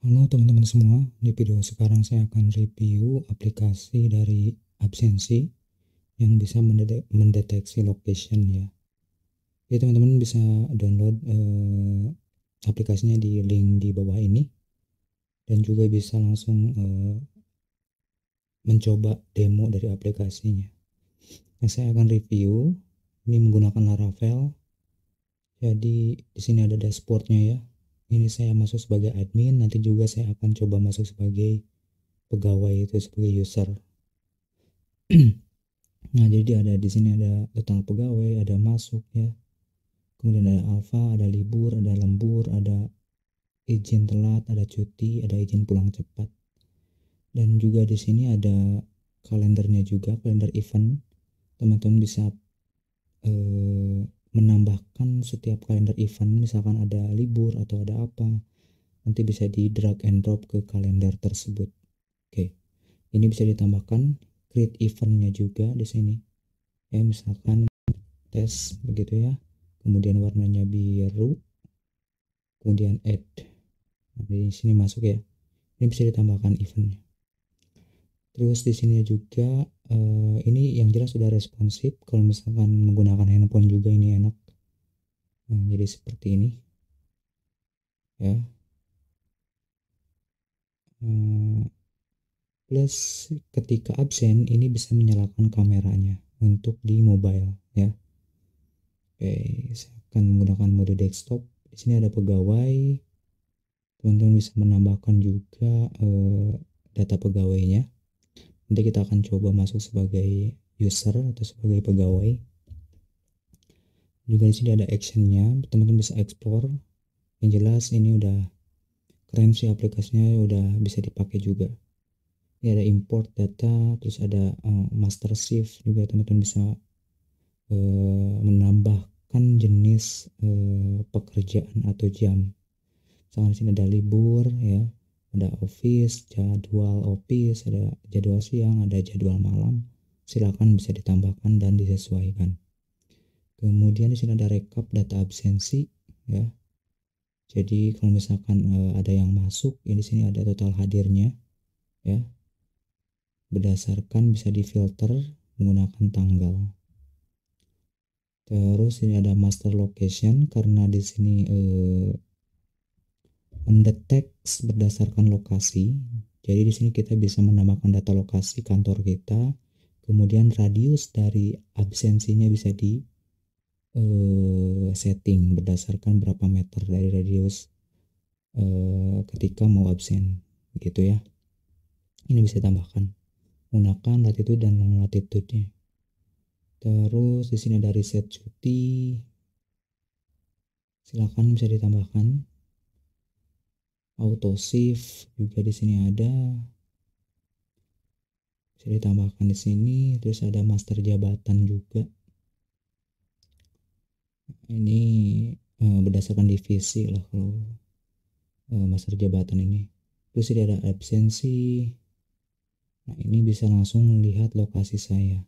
Halo teman-teman semua, di video sekarang saya akan review aplikasi dari absensi yang bisa mendeteksi location ya. Ya teman-teman bisa download eh, aplikasinya di link di bawah ini dan juga bisa langsung eh, mencoba demo dari aplikasinya. Nah, saya akan review ini menggunakan Laravel. Jadi di sini ada dashboardnya ya ini saya masuk sebagai admin nanti juga saya akan coba masuk sebagai pegawai itu sebagai user nah jadi ada di sini ada tentang pegawai ada masuk ya kemudian ada alfa ada libur ada lembur ada izin telat ada cuti ada izin pulang cepat dan juga di sini ada kalendernya juga kalender event teman-teman bisa eh, menambahkan setiap kalender event misalkan ada libur atau ada apa nanti bisa di drag and drop ke kalender tersebut oke ini bisa ditambahkan create eventnya juga di sini ya misalkan tes begitu ya kemudian warnanya biru kemudian add nah, di sini masuk ya ini bisa ditambahkan eventnya terus di sini juga uh, ini yang jelas sudah responsif kalau misalkan menggunakan handphone juga ini enak nah, jadi seperti ini ya uh, plus ketika absen ini bisa menyalakan kameranya untuk di mobile ya oke saya akan menggunakan mode desktop di sini ada pegawai teman-teman bisa menambahkan juga uh, data pegawainya nanti kita akan coba masuk sebagai user atau sebagai pegawai juga di sini ada actionnya teman-teman bisa explore yang jelas ini udah keren sih aplikasinya udah bisa dipakai juga ini ada import data terus ada uh, master shift juga teman-teman bisa uh, menambahkan jenis uh, pekerjaan atau jam misalnya di sini ada libur ya ada office jadwal office ada jadwal siang ada jadwal malam silakan bisa ditambahkan dan disesuaikan kemudian di sini ada rekap data absensi ya jadi kalau misalkan e, ada yang masuk ini ya di sini ada total hadirnya ya berdasarkan bisa difilter menggunakan tanggal terus ini ada master location karena di sini e, mendeteksi berdasarkan lokasi. Jadi di sini kita bisa menambahkan data lokasi kantor kita, kemudian radius dari absensinya bisa di uh, setting berdasarkan berapa meter dari radius uh, ketika mau absen, gitu ya. Ini bisa tambahkan gunakan latitude dan longitude. nya Terus di sini ada reset cuti. Silakan bisa ditambahkan auto shift juga di sini ada bisa ditambahkan di sini terus ada master jabatan juga ini eh, berdasarkan divisi lah kalau eh, master jabatan ini terus ini ada absensi nah ini bisa langsung melihat lokasi saya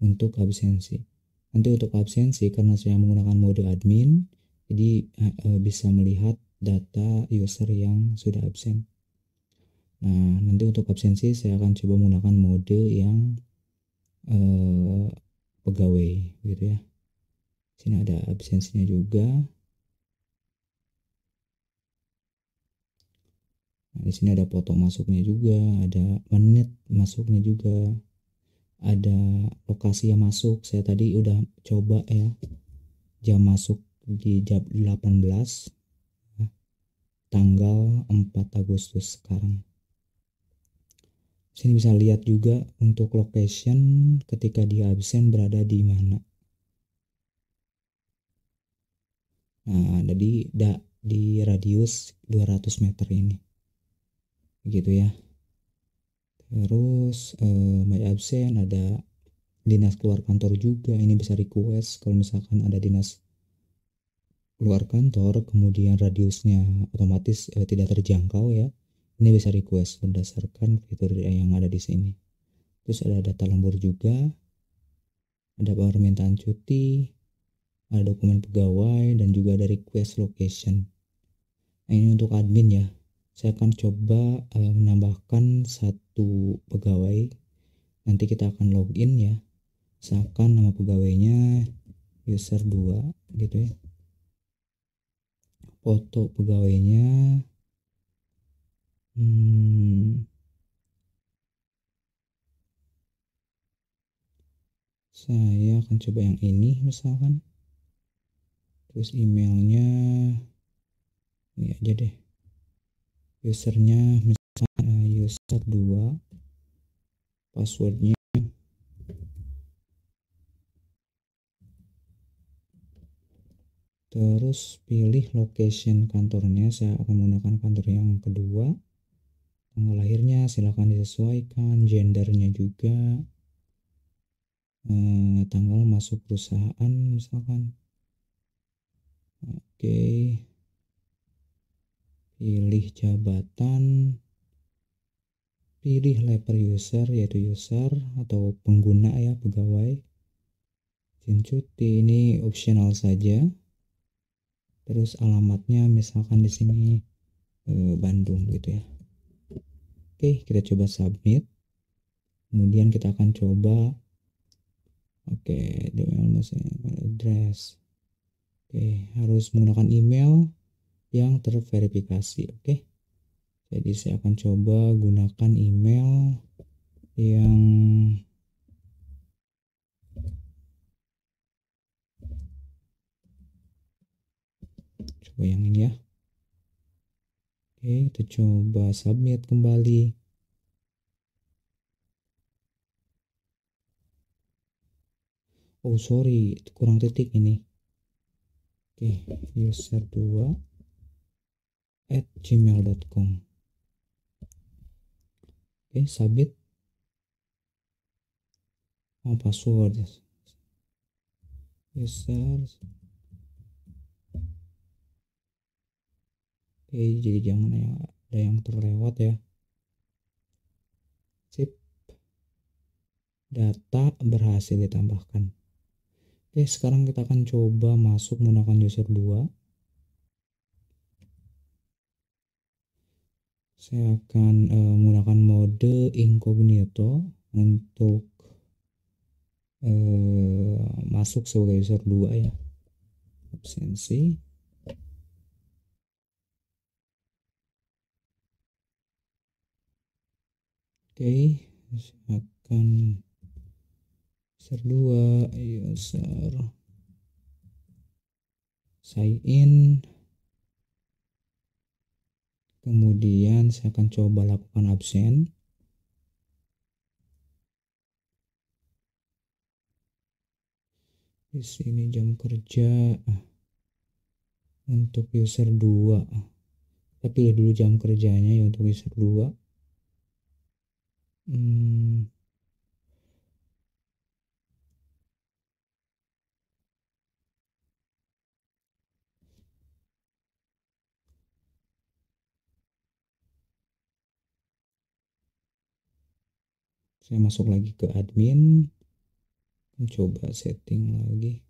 untuk absensi nanti untuk absensi karena saya menggunakan mode admin jadi eh, bisa melihat data user yang sudah absen. Nah, nanti untuk absensi saya akan coba menggunakan mode yang eh, pegawai gitu ya. Sini ada absensinya juga. Nah, di sini ada foto masuknya juga, ada menit masuknya juga, ada lokasi yang masuk. Saya tadi udah coba ya jam masuk di jam 18 tanggal 4 Agustus sekarang sini bisa lihat juga untuk location ketika dia absen berada di mana nah ada di da, di radius 200 meter ini gitu ya terus eh, my absen ada dinas keluar kantor juga ini bisa request kalau misalkan ada dinas luar kantor kemudian radiusnya otomatis eh, tidak terjangkau ya ini bisa request berdasarkan fitur yang ada di sini terus ada data lembur juga ada permintaan cuti ada dokumen pegawai dan juga ada request location nah, ini untuk admin ya saya akan coba eh, menambahkan satu pegawai nanti kita akan login ya misalkan nama pegawainya user 2 gitu ya foto pegawainya hmm, saya akan coba yang ini misalkan terus emailnya ini aja deh usernya misalkan eh, user 2 passwordnya terus pilih location kantornya saya akan menggunakan kantor yang kedua tanggal lahirnya silahkan disesuaikan gendernya juga eh, tanggal masuk perusahaan misalkan oke pilih jabatan pilih level user yaitu user atau pengguna ya pegawai izin cuti ini optional saja terus alamatnya misalkan di sini eh, Bandung gitu ya oke kita coba submit kemudian kita akan coba oke okay, email address oke harus menggunakan email yang terverifikasi oke jadi saya akan coba gunakan email yang bayangin ya oke kita coba submit kembali oh sorry kurang titik ini oke user 2 at gmail.com oke submit oh password user oke jadi jangan ada yang terlewat ya sip data berhasil ditambahkan oke sekarang kita akan coba masuk menggunakan user 2 saya akan uh, menggunakan mode incognito untuk uh, masuk sebagai user 2 ya absensi Oke, okay. akan ser 2 ayo ser sign in kemudian saya akan coba lakukan absen di sini jam kerja untuk user 2 Tapi dulu jam kerjanya ya untuk user 2 Hmm. Saya masuk lagi ke admin. Coba setting lagi.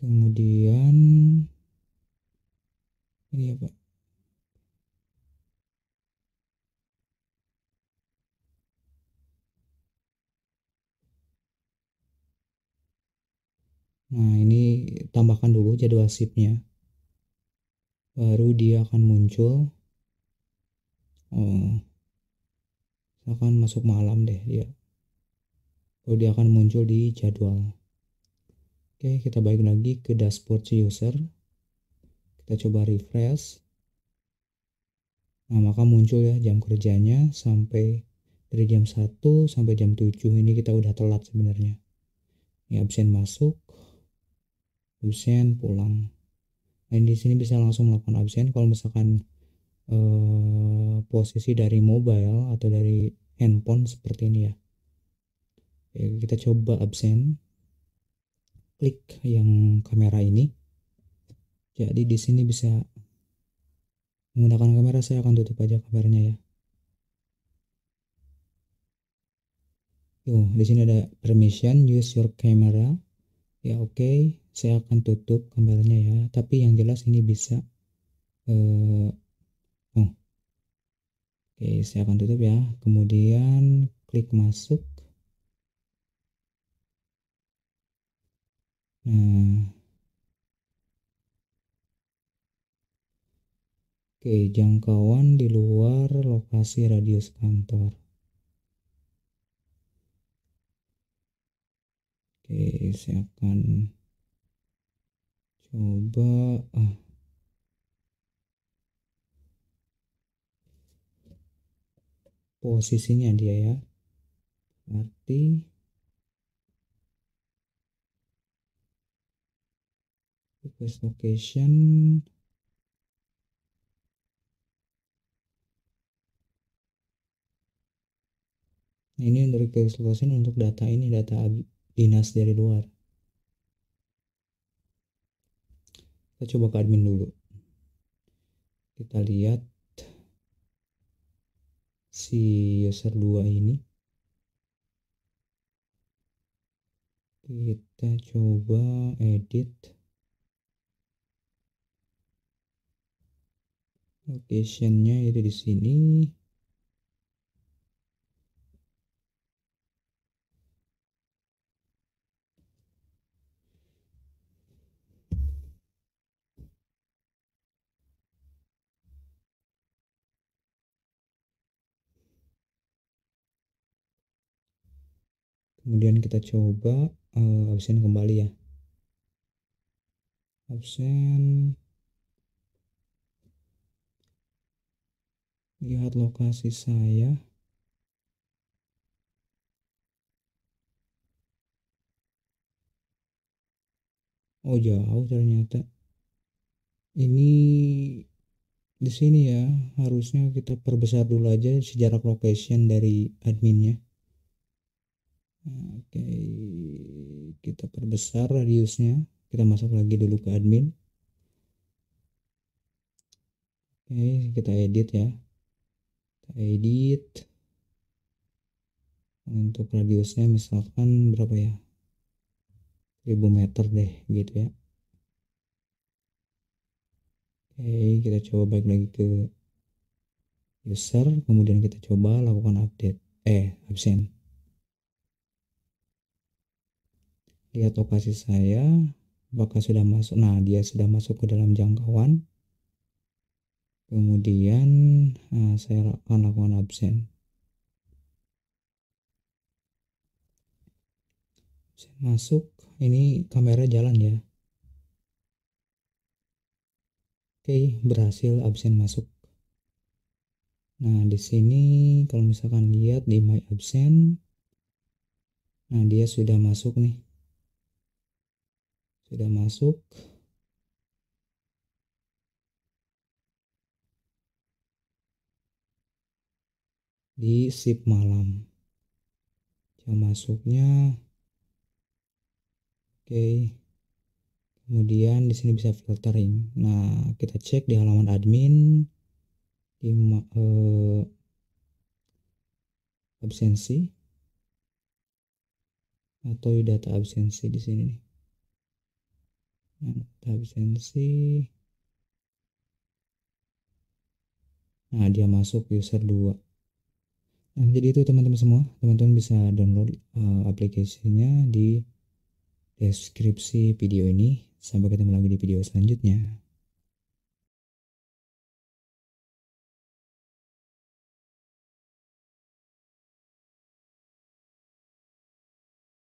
Kemudian ini ya Pak. Nah ini tambahkan dulu jadwal sipnya. Baru dia akan muncul. Oh, akan masuk malam deh dia. Baru dia akan muncul di jadwal. Oke, kita balik lagi ke dashboard user kita coba refresh nah maka muncul ya jam kerjanya sampai dari jam 1 sampai jam 7 ini kita udah telat sebenarnya ya absen masuk absen pulang nah di sini bisa langsung melakukan absen kalau misalkan eh, posisi dari mobile atau dari handphone seperti ini ya ya, kita coba absen klik yang kamera ini jadi di sini bisa menggunakan kamera saya akan tutup aja kameranya ya tuh di sini ada permission use your camera ya oke okay. saya akan tutup kameranya ya tapi yang jelas ini bisa uh, oh. oke okay, saya akan tutup ya kemudian klik masuk nah Oke, jangkauan di luar lokasi radius kantor. Oke, saya akan coba ah. posisinya dia ya. Berarti request location Nah, ini untuk request untuk data ini data dinas dari luar. Kita coba ke admin dulu. Kita lihat si user 2 ini. Kita coba edit locationnya itu di sini. kemudian kita coba uh, eh, absen kembali ya absen lihat lokasi saya oh jauh ternyata ini di sini ya harusnya kita perbesar dulu aja sejarah location dari adminnya oke kita perbesar radiusnya kita masuk lagi dulu ke admin oke kita edit ya kita edit untuk radiusnya misalkan berapa ya 1000 meter deh gitu ya oke kita coba balik lagi ke user kemudian kita coba lakukan update eh absen lihat lokasi saya apakah sudah masuk nah dia sudah masuk ke dalam jangkauan kemudian nah, saya akan lakukan absen saya masuk ini kamera jalan ya oke berhasil absen masuk nah di sini kalau misalkan lihat di my absen nah dia sudah masuk nih sudah masuk di sip malam jam masuknya oke okay. kemudian di sini bisa filtering nah kita cek di halaman admin di uh, absensi atau data absensi di sini nih absensi nah dia masuk user 2 nah jadi itu teman-teman semua teman-teman bisa download uh, aplikasinya di deskripsi video ini sampai ketemu lagi di video selanjutnya